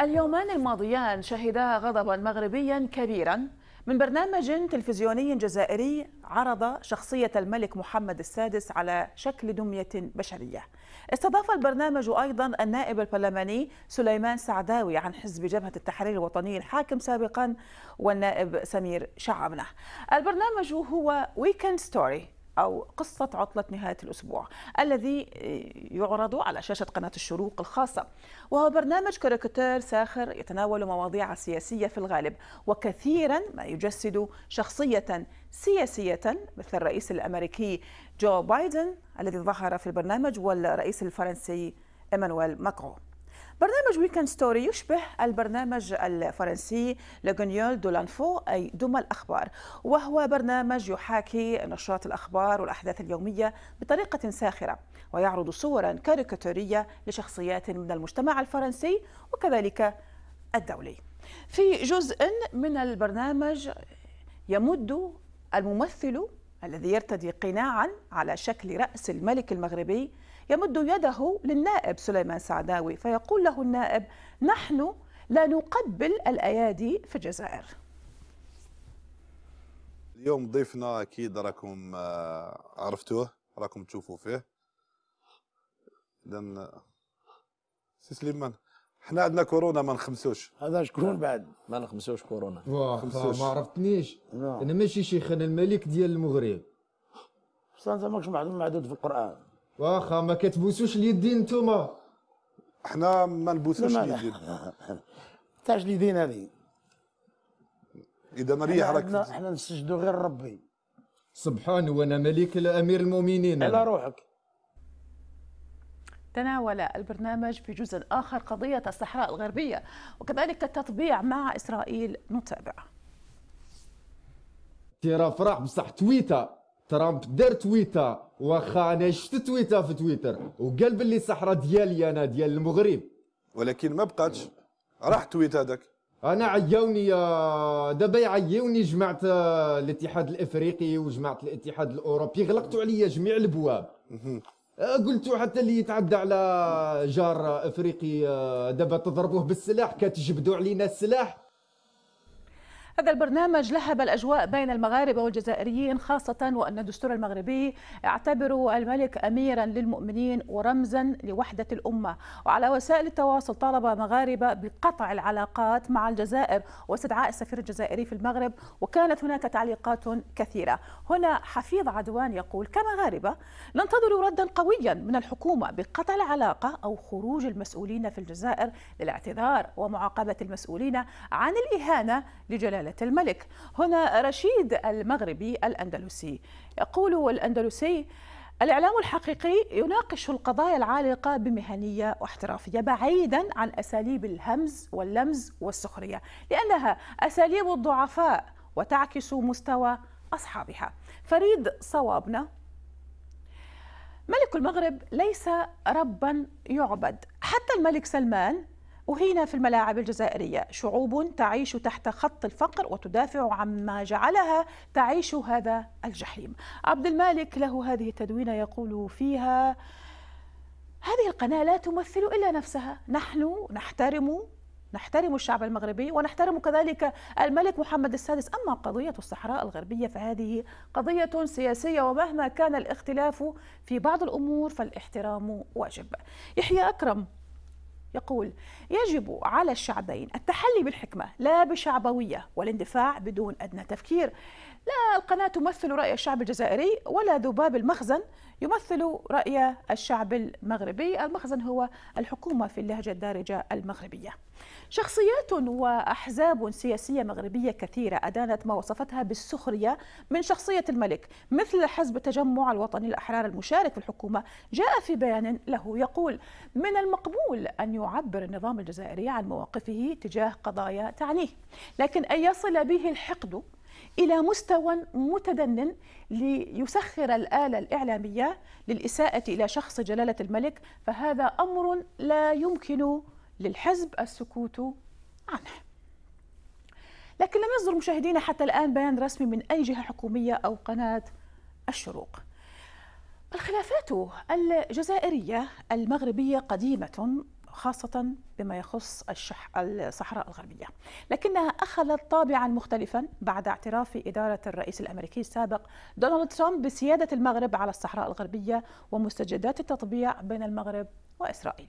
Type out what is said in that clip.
اليومان الماضيان شهدا غضبا مغربيا كبيرا من برنامج تلفزيوني جزائري عرض شخصية الملك محمد السادس على شكل دمية بشرية استضاف البرنامج أيضا النائب البرلماني سليمان سعداوي عن حزب جبهة التحرير الوطني الحاكم سابقا والنائب سمير شعبنا البرنامج هو ويكند ستوري أو قصة عطلة نهاية الأسبوع الذي آه، يعرض على شاشة قناة الشروق الخاصة وهو برنامج كاريكاتير ساخر يتناول مواضيع سياسية في الغالب وكثيرا ما يجسد شخصية سياسية مثل الرئيس الأمريكي جو بايدن الذي ظهر في البرنامج والرئيس الفرنسي إيمانويل ماكرون برنامج ويكند ستوري يشبه البرنامج الفرنسي لغنيول دو لانفو أي دمى الأخبار وهو برنامج يحاكي نشاط الأخبار والأحداث اليومية بطريقة ساخرة ويعرض صورا كاريكاتورية لشخصيات من المجتمع الفرنسي وكذلك الدولي في جزء من البرنامج يمد الممثل الذي يرتدي قناعا على شكل رأس الملك المغربي يمد يده للنائب سليمان سعداوي فيقول له النائب نحن لا نقبل الأيادي في الجزائر اليوم ضيفنا أكيد راكم آه، عرفتوه راكم تشوفوا فيه اذا سي سليمان حنا عندنا كورونا ما نخمسوش هذا شكون بعد ما نخمسوش كورونا ما عرفتنيش نعم. انا ماشي شيخ انا الملك ديال المغرب بصح انت ماكش معدود في القران واخا ما كتبوسوش اليدين نتوما حنا ما نبوسوش اليدين تاج اليدين هذه اذا مريح راك حنا, نسجدوا غير ربي سبحان وانا ملك الامير المؤمنين على روحك تناول البرنامج في جزء آخر قضية الصحراء الغربية وكذلك التطبيع مع إسرائيل نتابع تيرا فرح بصح تويتر ترامب دار تويته واخا انا شفت تويته في تويتر وقال باللي الصحراء ديالي انا ديال المغرب ولكن ما بقاتش راح تويت هذاك انا عيوني آه، دابا يعيوني جماعه آه، الاتحاد الافريقي وجماعه الاتحاد الاوروبي غلقتوا عليا جميع الابواب آه، قلتوا حتى اللي يتعدى على جار افريقي دابا تضربوه بالسلاح كتجبدوا علينا السلاح هذا البرنامج لهب الأجواء بين المغاربة والجزائريين خاصة وأن الدستور المغربي اعتبر الملك أميرا للمؤمنين ورمزا لوحدة الأمة وعلى وسائل التواصل طالب مغاربة بقطع العلاقات مع الجزائر واستدعاء السفير الجزائري في المغرب وكانت هناك تعليقات كثيرة هنا حفيظ عدوان يقول كمغاربة ننتظر ردا قويا من الحكومة بقطع العلاقة أو خروج المسؤولين في الجزائر للاعتذار ومعاقبة المسؤولين عن الإهانة لجلالة جلالة الملك هنا رشيد المغربي الأندلسي يقول الأندلسي الإعلام الحقيقي يناقش القضايا العالقة بمهنية واحترافية بعيدا عن أساليب الهمز واللمز والسخرية لأنها أساليب الضعفاء وتعكس مستوى أصحابها فريد صوابنا ملك المغرب ليس ربا يعبد حتى الملك سلمان أهين في الملاعب الجزائرية شعوب تعيش تحت خط الفقر وتدافع عما جعلها تعيش هذا الجحيم عبد المالك له هذه التدوينة يقول فيها هذه القناة لا تمثل إلا نفسها نحن نحترم نحترم الشعب المغربي ونحترم كذلك الملك محمد السادس أما قضية الصحراء الغربية فهذه قضية سياسية ومهما كان الاختلاف في بعض الأمور فالاحترام واجب يحيى أكرم يقول يجب على الشعبين التحلي بالحكمة لا بشعبوية والاندفاع بدون أدنى تفكير لا القناة تمثل رأي الشعب الجزائري ولا ذباب المخزن يمثل رأي الشعب المغربي المخزن هو الحكومة في اللهجة الدارجة المغربية شخصيات وأحزاب سياسية مغربية كثيرة أدانت ما وصفتها بالسخرية من شخصية الملك مثل حزب التجمع الوطني الأحرار المشارك في الحكومة جاء في بيان له يقول من المقبول أن يعبر النظام الجزائري عن مواقفه تجاه قضايا تعنيه لكن أن يصل به الحقد إلى مستوى متدنٍ ليسخر الآلة الإعلامية للإساءة إلى شخص جلالة الملك فهذا أمر لا يمكن للحزب السكوت عنه لكن لم يصدر مشاهدينا حتى الآن بيان رسمي من أي جهة حكومية أو قناة الشروق الخلافات الجزائرية المغربية قديمة خاصة بما يخص الشح... الصحراء الغربية لكنها أخذت طابعا مختلفا بعد اعتراف إدارة الرئيس الأمريكي السابق دونالد ترامب بسيادة المغرب على الصحراء الغربية ومستجدات التطبيع بين المغرب وإسرائيل